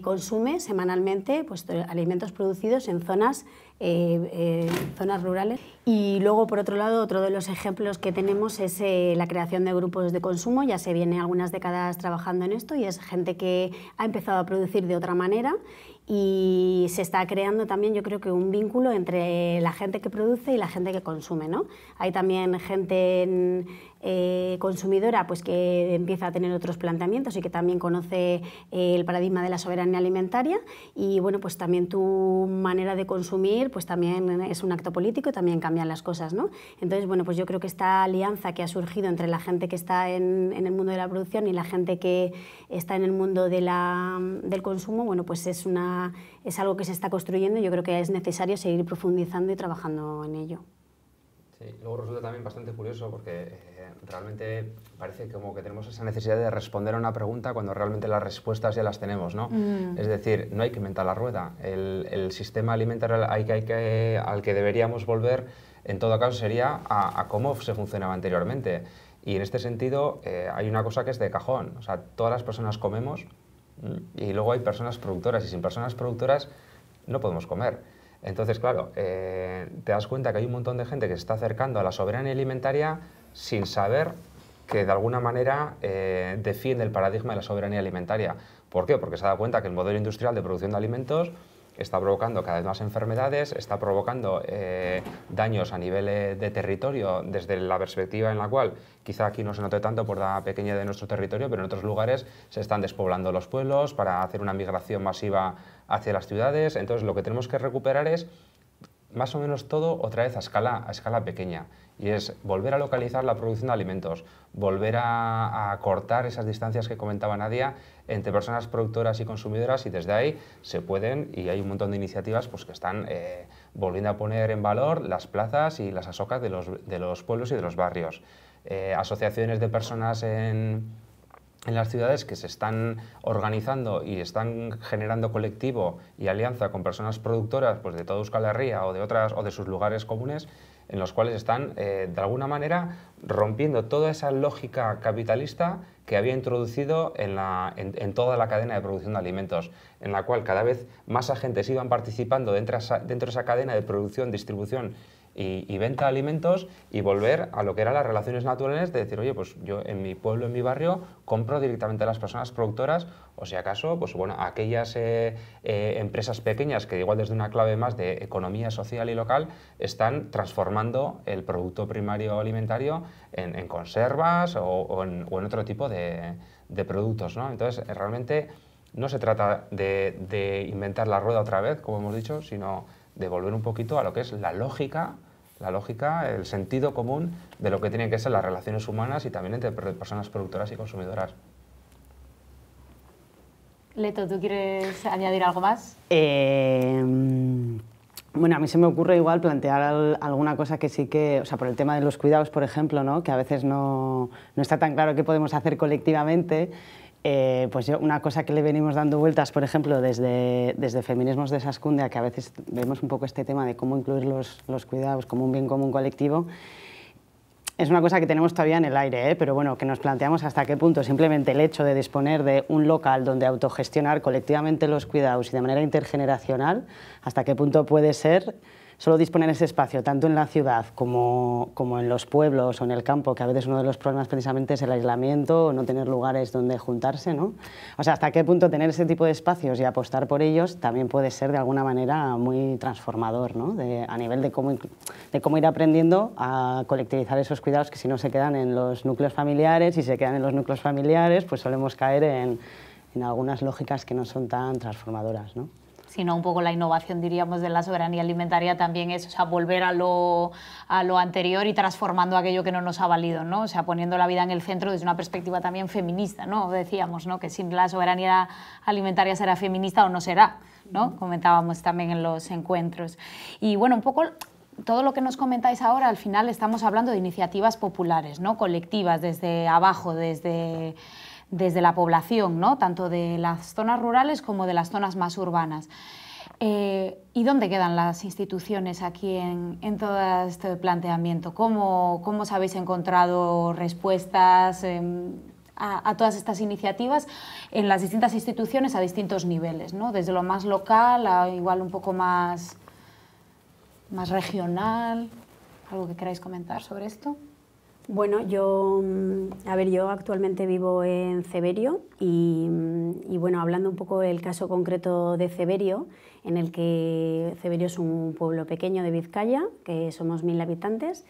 consume semanalmente pues, alimentos producidos en zonas eh, eh, zonas rurales. Y luego, por otro lado, otro de los ejemplos que tenemos es eh, la creación de grupos de consumo. Ya se viene algunas décadas trabajando en esto y es gente que ha empezado a producir de otra manera y se está creando también, yo creo que un vínculo entre la gente que produce y la gente que consume. ¿no? Hay también gente en, eh, consumidora pues que empieza a tener otros planteamientos y que también conoce eh, el paradigma de la soberanía alimentaria y bueno pues también tu manera de consumir pues también es un acto político y también cambian las cosas ¿no? entonces bueno pues yo creo que esta alianza que ha surgido entre la gente que está en, el mundo de la producción y la gente que está en el mundo de la, del consumo bueno pues es una es algo que se está construyendo y yo creo que es necesario seguir profundizando y trabajando en ello luego resulta también bastante curioso porque eh, realmente parece como que tenemos esa necesidad de responder a una pregunta cuando realmente las respuestas ya las tenemos, ¿no? Mm. Es decir, no hay que inventar la rueda. El, el sistema alimentario que, al que deberíamos volver, en todo caso, sería a, cómo se funcionaba anteriormente. Y en este sentido eh, hay una cosa que es de cajón. O sea, todas las personas comemos mm, y luego hay personas productoras y sin personas productoras no podemos comer. Entonces, claro, eh, te das cuenta que hay un montón de gente que se está acercando a la soberanía alimentaria sin saber que de alguna manera eh, defiende el paradigma de la soberanía alimentaria. ¿Por qué? Porque se da cuenta que el modelo industrial de producción de alimentos está provocando cada vez más enfermedades, está provocando eh, daños a nivel eh, de territorio, desde la perspectiva en la cual quizá aquí no se note tanto por la pequeña de nuestro territorio, pero en otros lugares se están despoblando los pueblos para hacer una migración masiva hacia las ciudades. Entonces lo que tenemos que recuperar es más o menos todo otra vez a escala, a escala pequeña y es volver a localizar la producción de alimentos, volver a, cortar esas distancias que comentaba Nadia entre personas productoras y consumidoras y desde ahí se pueden, y hay un montón de iniciativas pues, que están eh, volviendo a poner en valor las plazas y las asocas de los, pueblos y de los barrios. Eh, asociaciones de personas en, las ciudades que se están organizando y están generando colectivo y alianza con personas productoras pues, de toda Euskal Herria o de, otras, o de sus lugares comunes en los cuales están, eh, de alguna manera, rompiendo toda esa lógica capitalista que había introducido en, la, en, toda la cadena de producción de alimentos, en la cual cada vez más agentes iban participando dentro, dentro de esa cadena de producción, distribución y, venta de alimentos y volver a lo que eran las relaciones naturales de decir, oye, pues yo en mi pueblo, en mi barrio, compro directamente a las personas productoras o si acaso, pues bueno, aquellas eh, eh, empresas pequeñas que igual desde una clave más de economía social y local están transformando el producto primario alimentario en, conservas o, en, otro tipo de, productos, ¿no? Entonces, realmente no se trata de inventar la rueda otra vez, como hemos dicho, sino devolver un poquito a lo que es la lógica, la lógica, el sentido común de lo que tienen que ser las relaciones humanas y también entre personas productoras y consumidoras. Leto, ¿tú quieres añadir algo más? Eh, bueno, a mí se me ocurre igual plantear alguna cosa que sí que, o sea, por el tema de los cuidados, por ejemplo, que a veces no, no está tan claro qué podemos hacer colectivamente eh, pues una cosa que le venimos dando vueltas, por ejemplo, desde, desde Feminismos de Sascundia, que a veces vemos un poco este tema de cómo incluir los, cuidados como un bien común colectivo, es una cosa que tenemos todavía en el aire, ¿eh? pero bueno, que nos planteamos hasta qué punto simplemente el hecho de disponer de un local donde autogestionar colectivamente los cuidados y de manera intergeneracional, hasta qué punto puede ser solo disponer ese espacio, tanto en la ciudad como, en los pueblos o en el campo, que a veces uno de los problemas precisamente es el aislamiento, o no tener lugares donde juntarse, ¿no? O sea, hasta qué punto tener ese tipo de espacios y apostar por ellos también puede ser de alguna manera muy transformador, ¿no? a nivel de cómo, ir aprendiendo a colectivizar esos cuidados que si no se quedan en los núcleos familiares y se quedan en los núcleos familiares, pues solemos caer en, en algunas lógicas que no son tan transformadoras, ¿no? sino un poco la innovación, diríamos, de la soberanía alimentaria también es, o sea, volver a lo, anterior y transformando aquello que no nos ha valido, ¿no? O sea, poniendo la vida en el centro desde una perspectiva también feminista, ¿no? Decíamos, ¿no? Que sin la soberanía alimentaria será feminista o no será, ¿no? Comentábamos también en los encuentros. Y bueno, un poco todo lo que nos comentáis ahora, al final estamos hablando de iniciativas populares, ¿no? colectivas, desde abajo, desde desde la población, ¿no? tanto de las zonas rurales como de las zonas más urbanas. Eh, ¿Y dónde quedan las instituciones aquí en, todo este planteamiento? ¿Cómo, ¿Cómo, os habéis encontrado respuestas em, a, a, todas estas iniciativas en las distintas instituciones a distintos niveles? ¿no? Desde lo más local a igual un poco más, más regional. ¿Algo que queráis comentar sobre esto? Bueno, yo, mm, a ver, yo actualmente vivo en Ceberio mm, y, bueno, hablando un poco del caso concreto de Ceberio, en el que Ceberio es un pueblo pequeño de Vizcaya, que somos mil habitantes,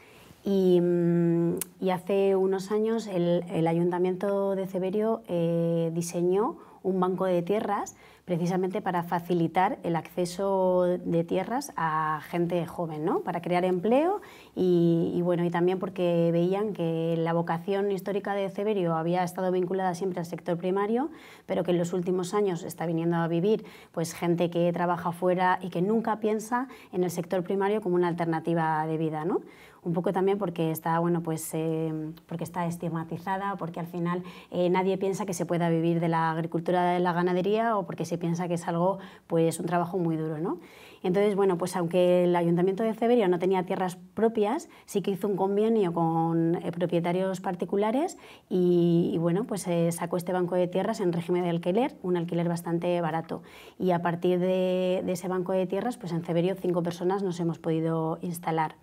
y, mm, hace unos años el, ayuntamiento de Ceberio eh, diseñó un banco de tierras precisamente para facilitar el acceso de tierras a gente joven, ¿no? para crear empleo y, bueno, y también porque veían que la vocación histórica de Ceberio había estado vinculada siempre al sector primario, pero que en los últimos años está viniendo a vivir pues, gente que trabaja fuera y que nunca piensa en el sector primario como una alternativa de vida. ¿no? un poco también porque está, bueno, pues, eh, porque está estigmatizada, porque al final eh, nadie piensa que se pueda vivir de la agricultura, de la ganadería o porque se piensa que es algo, pues un trabajo muy duro, ¿no? Entonces, bueno, pues aunque el Ayuntamiento de Severio no tenía tierras propias, sí que hizo un convenio con eh, propietarios particulares y, bueno, pues sacó este banco de tierras en régimen de alquiler, un alquiler bastante barato. Y a partir de, ese banco de tierras, pues en Ceverio cinco personas nos hemos podido instalar.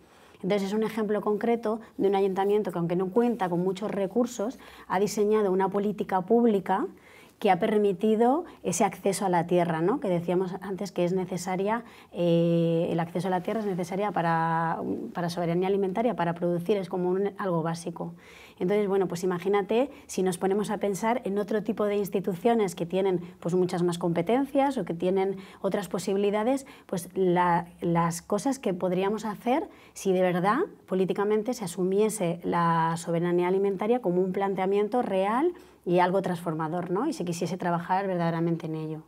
Entonces es un ejemplo concreto de un ayuntamiento que aunque no cuenta con muchos recursos, ha diseñado una política pública que ha permitido ese acceso a la tierra, ¿no? que decíamos antes que es necesaria, eh, el acceso a la tierra es necesaria para, para soberanía alimentaria, para producir, es como algo básico. Entonces, bueno, pues imagínate si nos ponemos a pensar en otro tipo de instituciones que tienen pues, muchas más competencias o que tienen otras posibilidades, pues las cosas que podríamos hacer si de verdad políticamente se asumiese la soberanía alimentaria como un planteamiento real y algo transformador, ¿no? Y se quisiese trabajar verdaderamente en ello.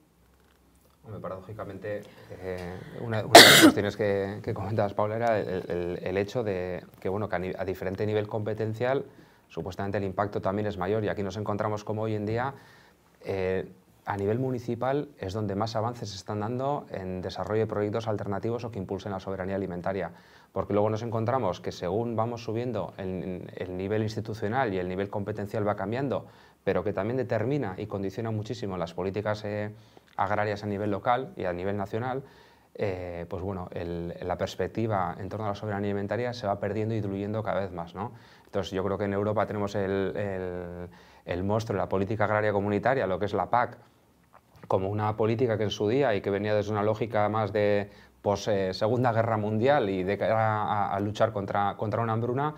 paradójicamente, eh, una, de las cuestiones que, que comentabas, Paula, era el, hecho de que, bueno, que a, diferente nivel competencial, supuestamente el impacto también es mayor y aquí nos encontramos como hoy en día, eh, a nivel municipal es donde más avances se están dando en desarrollo de proyectos alternativos o que impulsen la soberanía alimentaria, porque luego nos encontramos que según vamos subiendo el nivel institucional y el nivel competencial va cambiando, pero que también determina y condiciona muchísimo las políticas eh, agrarias a nivel local y a nivel nacional, eh, pues bueno, la perspectiva en torno a la soberanía alimentaria se va perdiendo y diluyendo cada vez más. Entonces yo creo que en Europa tenemos el, monstruo de la política agraria comunitaria, lo que es la PAC, como una política que en su día y que venía desde una lógica más de pues, eh, Segunda Guerra Mundial y de a, luchar contra una hambruna,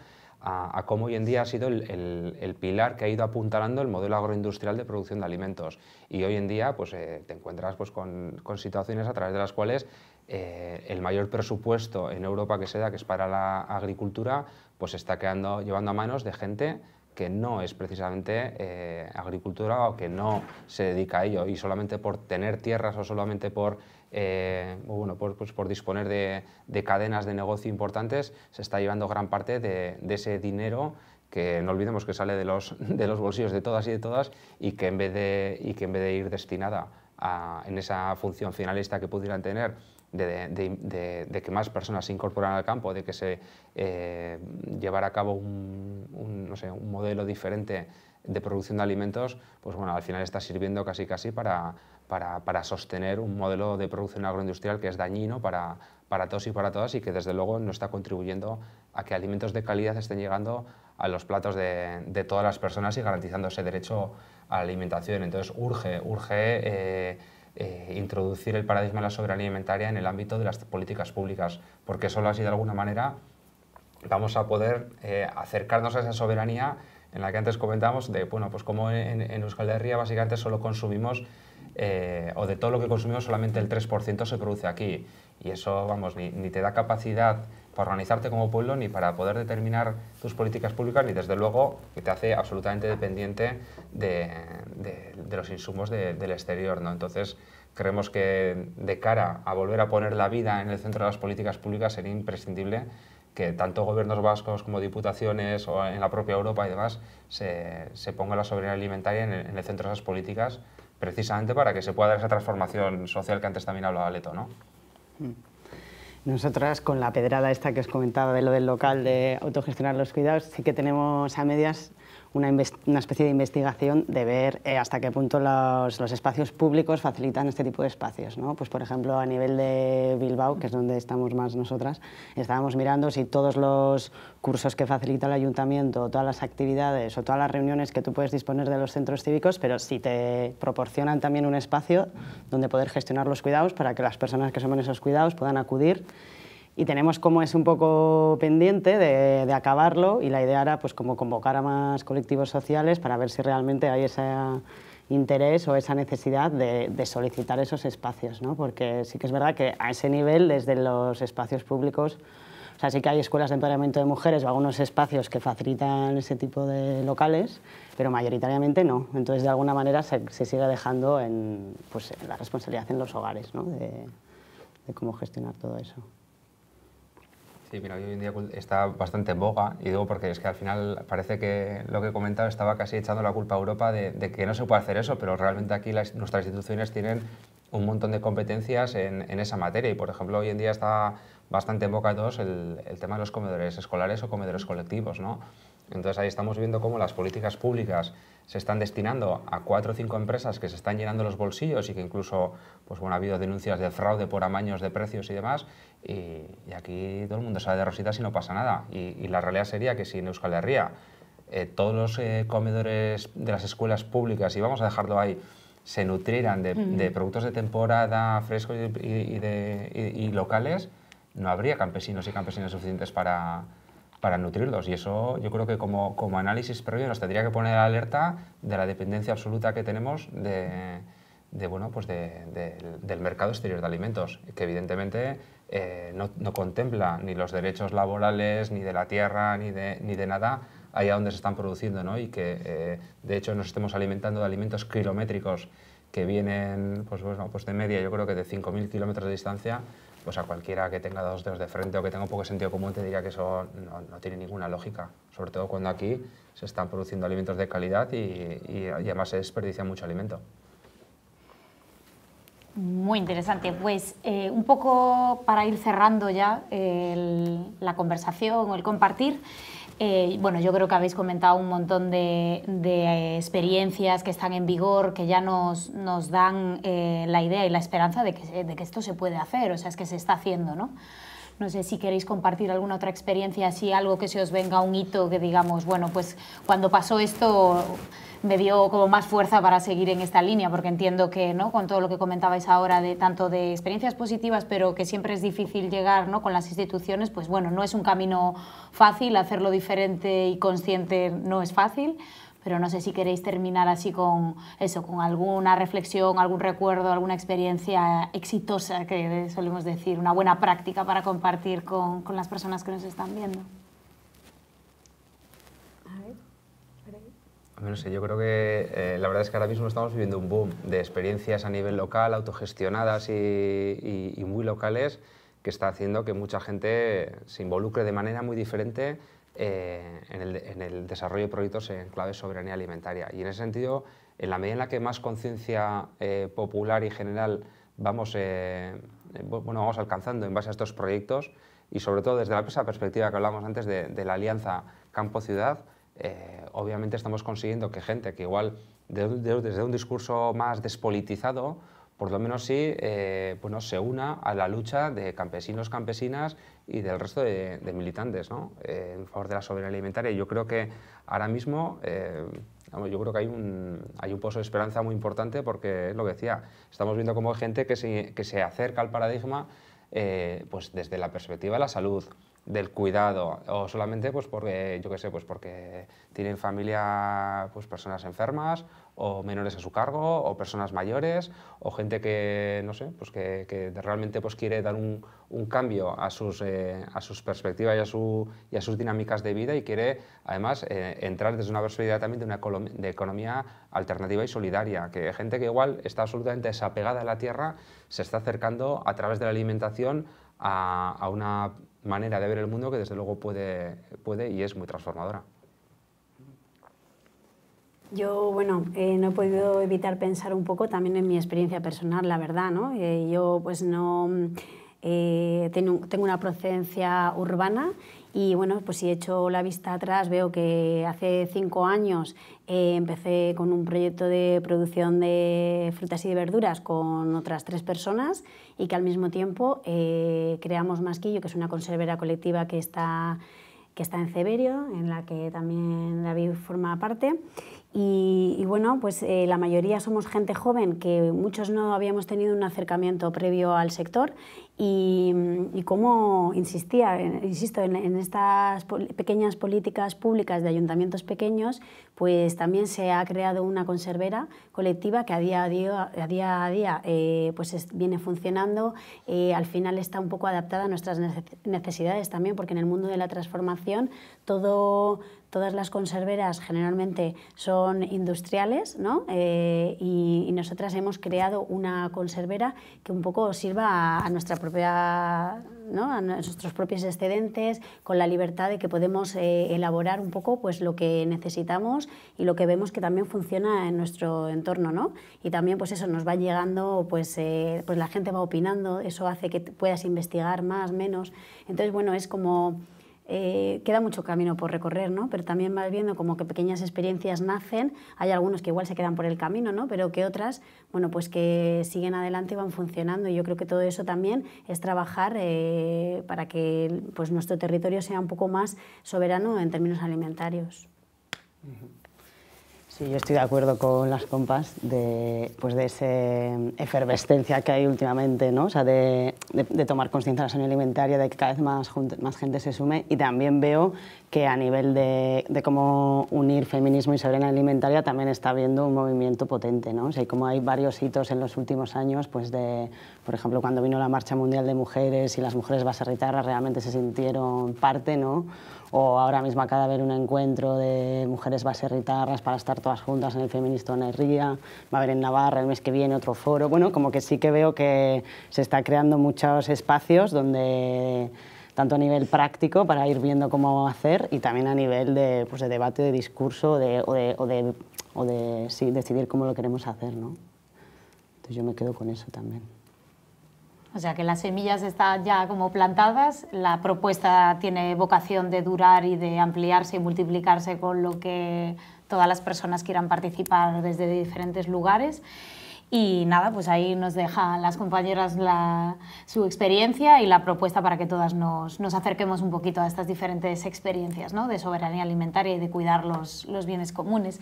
a, cómo hoy en día ha sido el, pilar que ha ido apuntalando el modelo agroindustrial de producción de alimentos. Y hoy en día pues, eh, te encuentras pues, con, situaciones a través de las cuales eh, el mayor presupuesto en Europa que se da, que es para la agricultura, pues está quedando, llevando a manos de gente que no es precisamente eh, agricultura o que no se dedica a ello. Y solamente por tener tierras o solamente por eh, bueno, por, pues por disponer de, cadenas de negocio importantes, se está llevando gran parte de, ese dinero que no olvidemos que sale [laughs] de los, bolsillos de todas y de todas y que en vez de, y que en vez de ir destinada a, en esa función finalista que pudieran tener de, que más personas se incorporaran al campo, de que se eh, llevara a cabo un, un, modelo diferente de producción de alimentos, pues bueno, al final está sirviendo casi casi para, para, para, sostener un modelo de producción agroindustrial que es dañino para, para todos y para todas y que desde luego no está contribuyendo a que alimentos de calidad estén llegando a los platos de, de todas las personas y garantizando ese derecho a la alimentación. Entonces urge, urge eh, eh, introducir el paradigma de la soberanía alimentaria en el ámbito de las políticas públicas, porque solo así de alguna manera vamos a poder eh, acercarnos a esa soberanía en la que antes comentábamos de, bueno, pues como en, en Euskal Herria básicamente solo consumimos eh, o de todo lo que consumimos solamente el 3% se produce aquí. Y eso, vamos, ni, te da capacidad para organizarte como pueblo, ni para poder determinar tus políticas públicas, ni desde luego que te hace absolutamente dependiente de, los insumos del exterior. ¿no? Entonces, creemos que de cara a volver a poner la vida en el centro de las políticas públicas sería imprescindible que tanto gobiernos vascos como diputaciones o en la propia Europa y demás se, ponga la soberanía alimentaria en el, en el centro de esas políticas precisamente para que se pueda dar esa transformación social que antes también hablaba Leto, ¿no? Mm. Nosotras, con la pedrada esta que os comentaba de lo del local de autogestionar los cuidados, sí que tenemos a medias una, especie de investigación de ver eh, hasta qué punto los, espacios públicos facilitan este tipo de espacios. ¿no? Pues, por ejemplo, a nivel de Bilbao, que es donde estamos más nosotras, estábamos mirando si todos los cursos que facilita el ayuntamiento, todas las actividades o todas las reuniones que tú puedes disponer de los centros cívicos, pero si te proporcionan también un espacio donde poder gestionar los cuidados para que las personas que son esos cuidados puedan acudir y tenemos como es un poco pendiente de, acabarlo y la idea era pues como convocar a más colectivos sociales para ver si realmente hay ese interés o esa necesidad de, solicitar esos espacios, ¿no? porque sí que es verdad que a ese nivel desde los espacios públicos o sea, sí que hay escuelas de empoderamiento de mujeres o algunos espacios que facilitan ese tipo de locales, pero mayoritariamente no. Entonces, de alguna manera, se, sigue dejando en, pues, la responsabilidad en los hogares ¿no? de cómo gestionar todo eso y hoy en día está bastante en boga, y digo porque es que al final parece que lo que he comentado estaba casi echando la culpa a Europa de, que no se puede hacer eso, pero realmente aquí nuestras instituciones tienen un montón de competencias en, esa materia y, por ejemplo, hoy en día está bastante en boca todos el, el tema de los comedores escolares o comedores colectivos, ¿no? Entonces ahí estamos viendo cómo las políticas públicas se están destinando a cuatro o cinco empresas que se están llenando los bolsillos y que incluso pues bueno, ha habido denuncias de fraude por amaños de precios y demás. Y, aquí todo el mundo sale de rositas y no pasa nada. Y, la realidad sería que si en Euskal Herria eh, todos los eh, comedores de las escuelas públicas, y vamos a dejarlo ahí, se nutrieran de, mm. productos de temporada frescos y, y locales, no habría campesinos y campesinas suficientes para, para nutrirlos. Y eso yo creo que como, análisis previo nos tendría que poner alerta de la dependencia absoluta que tenemos de, bueno, pues del mercado exterior de alimentos, que evidentemente eh, no, contempla ni los derechos laborales, ni de la tierra, ni de, ni de nada allá donde se están produciendo, ¿no? y que eh, de hecho nos estemos alimentando de alimentos kilométricos que vienen pues, pues de media, yo creo que de 5.000 kilómetros de distancia, pues a cualquiera que tenga dos dedos de frente o que tenga un poco de sentido común te diría que eso no, tiene ninguna lógica, sobre todo cuando aquí se están produciendo alimentos de calidad y además se desperdicia mucho alimento. Muy interesante. Pues eh, un poco para ir cerrando ya la conversación o el compartir. Eh, bueno, yo creo que habéis comentado un montón de, experiencias que están en vigor, que ya nos, nos dan eh, la idea y la esperanza de que, de que, esto se puede hacer, o sea, es que se está haciendo, ¿no? No sé si queréis compartir alguna otra experiencia, así algo que se os venga un hito que digamos, bueno, pues cuando pasó esto me dio como más fuerza para seguir en esta línea, porque entiendo que ¿no? con todo lo que comentabais ahora, de tanto de experiencias positivas, pero que siempre es difícil llegar ¿no? con las instituciones, pues bueno, no es un camino fácil, hacerlo diferente y consciente no es fácil, pero no sé si queréis terminar así con eso, con alguna reflexión, algún recuerdo, alguna experiencia exitosa que solemos decir, una buena práctica para compartir con las personas que nos están viendo. Pues yo creo que eh, la verdad es que ahora mismo estamos viviendo un boom de experiencias a nivel local, autogestionadas y, muy locales, que está haciendo que mucha gente se involucre de manera muy diferente eh, en, el, desarrollo de proyectos en clave soberanía alimentaria. Y en ese sentido, en la medida en la que más conciencia eh, popular y general vamos, vamos alcanzando en base a estos proyectos, y sobre todo desde la perspectiva que hablábamos antes de la alianza campo-ciudad, eh, obviamente estamos consiguiendo que gente que igual desde un discurso más despolitizado, por lo menos sí, eh, pues se una a la lucha de campesinos, campesinas y del resto de, militantes eh, en favor de la soberanía alimentaria. Yo creo que ahora mismo, yo creo que hay un, pozo de esperanza muy importante porque lo que decía, estamos viendo como gente que se, acerca al paradigma pues desde la perspectiva de la salud, del cuidado o solamente pues porque yo qué sé pues porque tienen familia pues personas enfermas o menores a su cargo o personas mayores o gente que no sé pues que, realmente pues quiere dar un, cambio a sus, eh, a sus perspectivas y a, su, y sus dinámicas de vida y quiere además eh, entrar desde una perspectiva también de una de economía alternativa y solidaria que gente que igual está absolutamente desapegada a la tierra se está acercando a través de la alimentación a una manera de ver el mundo que desde luego puede, puede y es muy transformadora. Yo, bueno, eh, no he podido evitar pensar un poco también en mi experiencia personal, la verdad, ¿no? Eh, yo, pues, no... Mm, eh, tengo, una procedencia urbana y bueno, pues si echo la vista atrás, veo que hace cinco años eh, empecé con un proyecto de producción de frutas y de verduras con otras tres personas y que al mismo tiempo eh, creamos Masquillo, que es una conservera colectiva que está que está en Ceberio, en la que también David forma parte. Y, bueno, pues eh, la mayoría somos gente joven, que muchos no habíamos tenido un acercamiento previo al sector y, y, cómo insistía, insisto, en, estas pequeñas políticas públicas de ayuntamientos pequeños, pues también se ha creado una conservera colectiva que a día a día, a día, a día eh, pues viene funcionando, eh, al final está un poco adaptada a nuestras necesidades también, porque en el mundo de la transformación todo, todas las conserveras generalmente son industriales ¿no? Eh, y, nosotras hemos creado una conservera que un poco sirva a, a nuestra a nuestros propios excedentes, con la libertad de que podemos eh, elaborar un poco pues, lo que necesitamos y lo que vemos que también funciona en nuestro entorno. ¿no? Y también pues eso nos va llegando, pues, eh, pues la gente va opinando, eso hace que puedas investigar más, menos. Entonces, bueno, es como eh, queda mucho camino por recorrer, Pero también vas viendo como que pequeñas experiencias nacen, hay algunos que igual se quedan por el camino, ¿no? Pero que otras, bueno, pues que siguen adelante y van funcionando. Y yo creo que todo eso también es trabajar eh, para que pues, nuestro territorio sea un poco más soberano en términos alimentarios. Sí, yo estoy de acuerdo con las compas de, pues de esa efervescencia que hay últimamente, ¿no? O sea, de, de, tomar conciencia de la sanidad alimentaria, de que cada vez más, más gente se sume. Y también veo que a nivel de, de cómo unir feminismo y soberanía alimentaria también está habiendo un movimiento potente, ¿no? O sea, como hay varios hitos en los últimos años, pues de, por ejemplo, cuando vino la Marcha Mundial de Mujeres y las mujeres basarritarras realmente se sintieron parte, ¿no? o ahora mismo acaba de haber un encuentro de mujeres baserritarras para estar todas juntas en el en Ría, va a haber en Navarra el mes que viene otro foro, bueno, como que sí que veo que se está creando muchos espacios donde tanto a nivel práctico para ir viendo cómo hacer y también a nivel de, pues, debate, de discurso o, de, decidir cómo lo queremos hacer. ¿no? Entonces yo me quedo con eso también. O sea que las semillas están ya como plantadas, la propuesta tiene vocación de durar y de ampliarse y multiplicarse con lo que todas las personas quieran participar desde diferentes lugares. Y nada, pues ahí nos dejan las compañeras la, su experiencia y la propuesta para que todas nos, nos acerquemos un poquito a estas diferentes experiencias ¿no? de soberanía alimentaria y de cuidar los, los, bienes comunes.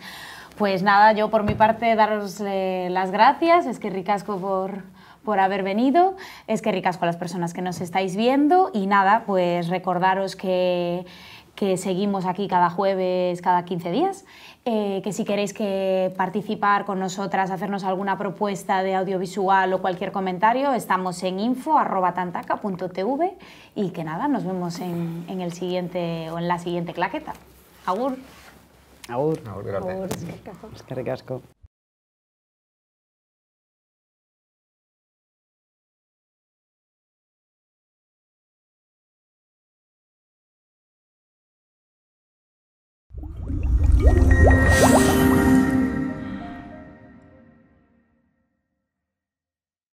Pues nada, yo por mi parte daros eh, las gracias, es que ricasco por, por haber venido. Es que ricas con las personas que nos estáis viendo. Y nada, pues recordaros que, seguimos aquí cada jueves, cada 15 días. Eh, que si queréis que participar con nosotras, hacernos alguna propuesta de audiovisual o cualquier comentario, estamos en info.tantaca.tv y que nada, nos vemos en, el siguiente o en la siguiente claqueta. Agur. Agur. Agur, Es que Yeah.